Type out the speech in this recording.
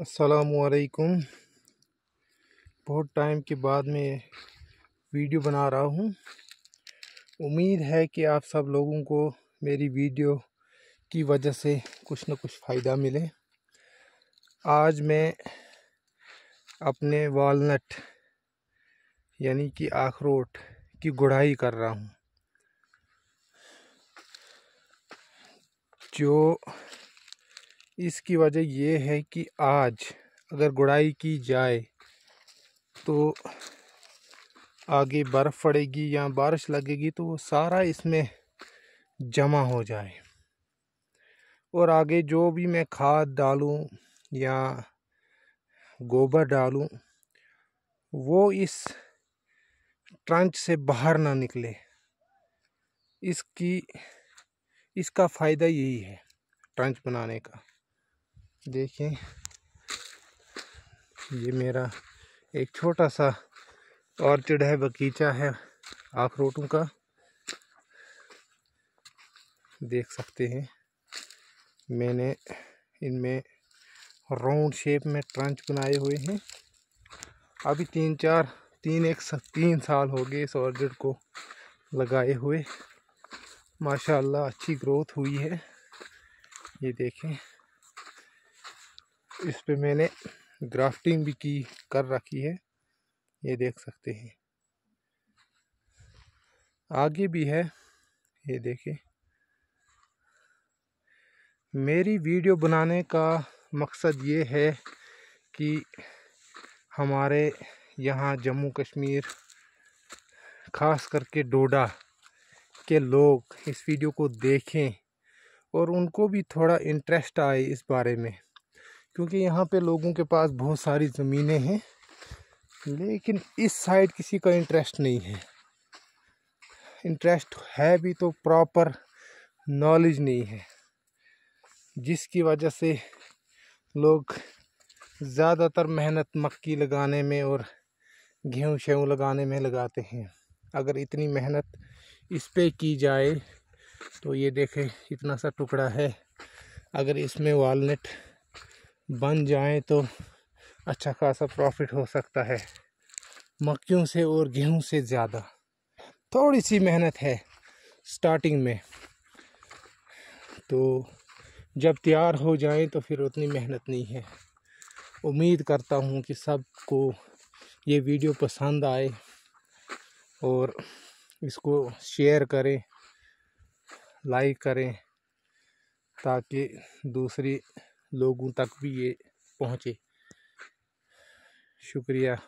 असलकुम बहुत टाइम के बाद मैं वीडियो बना रहा हूँ उम्मीद है कि आप सब लोगों को मेरी वीडियो की वजह से कुछ ना कुछ फ़ायदा मिले आज मैं अपने वालनट यानी कि आखरोट की गुड़ाई कर रहा हूँ जो इसकी वजह ये है कि आज अगर गुड़ाई की जाए तो आगे बर्फ़ पड़ेगी या बारिश लगेगी तो वो सारा इसमें जमा हो जाए और आगे जो भी मैं खाद डालूं या गोबर डालूं वो इस ट्रंच से बाहर ना निकले इसकी इसका फ़ायदा यही है ट्रंच बनाने का देखें ये मेरा एक छोटा सा ऑर्चिड है बगीचा है अखरोटों का देख सकते हैं मैंने इनमें राउंड शेप में ट्रंच बनाए हुए हैं अभी तीन चार तीन एक सा, तीन साल हो गए इस ऑर्चिड को लगाए हुए माशाल्लाह अच्छी ग्रोथ हुई है ये देखें इस पर मैंने ग्राफ्टिंग भी की कर रखी है ये देख सकते हैं आगे भी है ये देखें मेरी वीडियो बनाने का मकसद ये है कि हमारे यहाँ जम्मू कश्मीर ख़ास करके डोडा के लोग इस वीडियो को देखें और उनको भी थोड़ा इंटरेस्ट आए इस बारे में क्योंकि यहाँ पे लोगों के पास बहुत सारी ज़मीनें हैं लेकिन इस साइड किसी का इंटरेस्ट नहीं है इंटरेस्ट है भी तो प्रॉपर नॉलेज नहीं है जिसकी वजह से लोग ज़्यादातर मेहनत मक्की लगाने में और गेहूँ शेहूँ लगाने में लगाते हैं अगर इतनी मेहनत इस पर की जाए तो ये देखें इतना सा टुकड़ा है अगर इसमें वालनट बन जाए तो अच्छा खासा प्रॉफिट हो सकता है मक्यों से और गेहूं से ज़्यादा थोड़ी सी मेहनत है स्टार्टिंग में तो जब तैयार हो जाए तो फिर उतनी मेहनत नहीं है उम्मीद करता हूँ कि सबको ये वीडियो पसंद आए और इसको शेयर करें लाइक करें ताकि दूसरी लोगों तक भी ये पहुँचे शुक्रिया